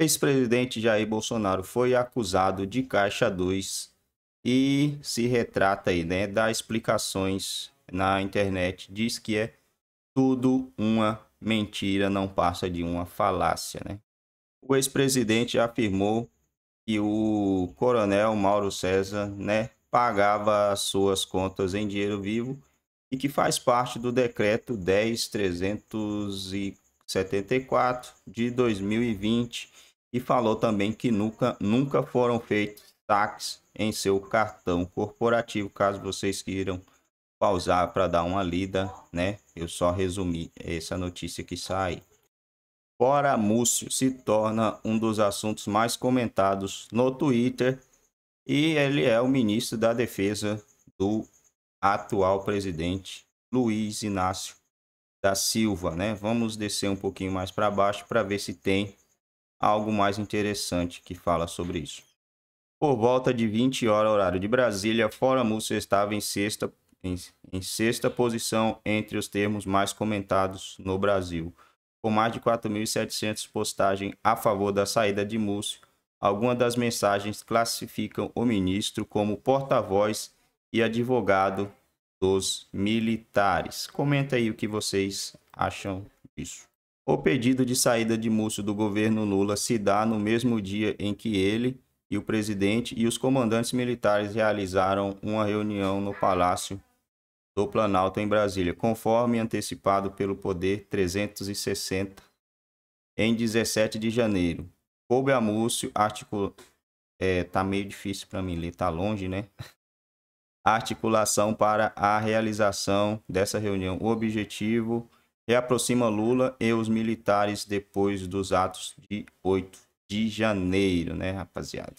Ex-presidente Jair Bolsonaro foi acusado de caixa 2 e se retrata aí, né, dá explicações na internet, diz que é tudo uma mentira, não passa de uma falácia, né? O ex-presidente afirmou que o coronel Mauro César, né, pagava as suas contas em dinheiro vivo e que faz parte do decreto 10374 de 2020 e falou também que nunca, nunca foram feitos saques em seu cartão corporativo, caso vocês queiram pausar para dar uma lida, né? Eu só resumi essa notícia que sai. Fora Múcio se torna um dos assuntos mais comentados no Twitter e ele é o ministro da Defesa do atual presidente Luiz Inácio da Silva, né? Vamos descer um pouquinho mais para baixo para ver se tem algo mais interessante que fala sobre isso. Por volta de 20 horas, horário de Brasília, Fora Múcio estava em sexta, em, em sexta posição entre os termos mais comentados no Brasil, com mais de 4.700 postagens a favor da saída de Múcio. Algumas das mensagens classificam o ministro como porta-voz e advogado dos militares. Comenta aí o que vocês acham disso. O pedido de saída de Múcio do governo Lula se dá no mesmo dia em que ele e o presidente e os comandantes militares realizaram uma reunião no Palácio do Planalto em Brasília, conforme antecipado pelo Poder 360 em 17 de janeiro. Coube a Múcio articular. É, tá meio difícil para mim ler, tá longe, né? articulação para a realização dessa reunião. O objetivo reaproxima Lula e os militares depois dos atos de 8 de janeiro, né, rapaziada?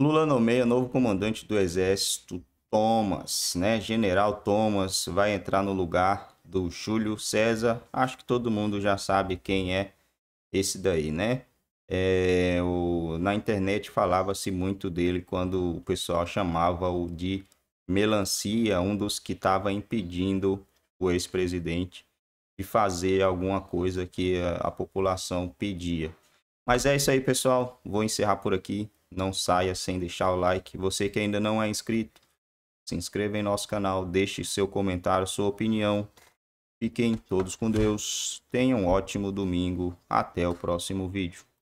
Lula nomeia novo comandante do Exército, Thomas, né? General Thomas vai entrar no lugar do Júlio César. Acho que todo mundo já sabe quem é esse daí, né? É, o, na internet falava-se muito dele quando o pessoal chamava o de melancia, um dos que estava impedindo o ex-presidente de fazer alguma coisa que a, a população pedia. Mas é isso aí, pessoal. Vou encerrar por aqui. Não saia sem deixar o like. Você que ainda não é inscrito, se inscreva em nosso canal, deixe seu comentário, sua opinião. Fiquem todos com Deus. Tenham um ótimo domingo. Até o próximo vídeo.